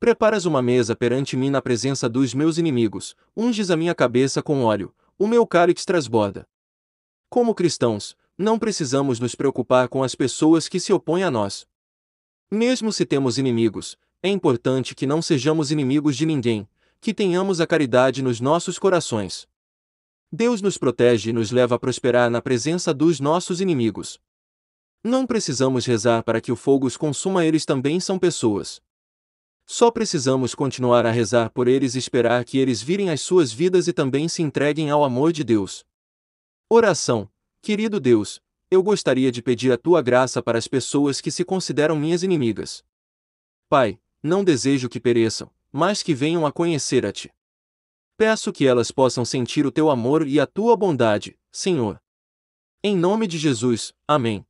Preparas uma mesa perante mim na presença dos meus inimigos, unges a minha cabeça com óleo, o meu cálice transborda. Como cristãos, não precisamos nos preocupar com as pessoas que se opõem a nós. Mesmo se temos inimigos, é importante que não sejamos inimigos de ninguém, que tenhamos a caridade nos nossos corações. Deus nos protege e nos leva a prosperar na presença dos nossos inimigos. Não precisamos rezar para que o fogo os consuma, eles também são pessoas. Só precisamos continuar a rezar por eles e esperar que eles virem as suas vidas e também se entreguem ao amor de Deus. Oração. Querido Deus, eu gostaria de pedir a tua graça para as pessoas que se consideram minhas inimigas. Pai, não desejo que pereçam, mas que venham a conhecer a ti. Peço que elas possam sentir o teu amor e a tua bondade, Senhor. Em nome de Jesus, amém.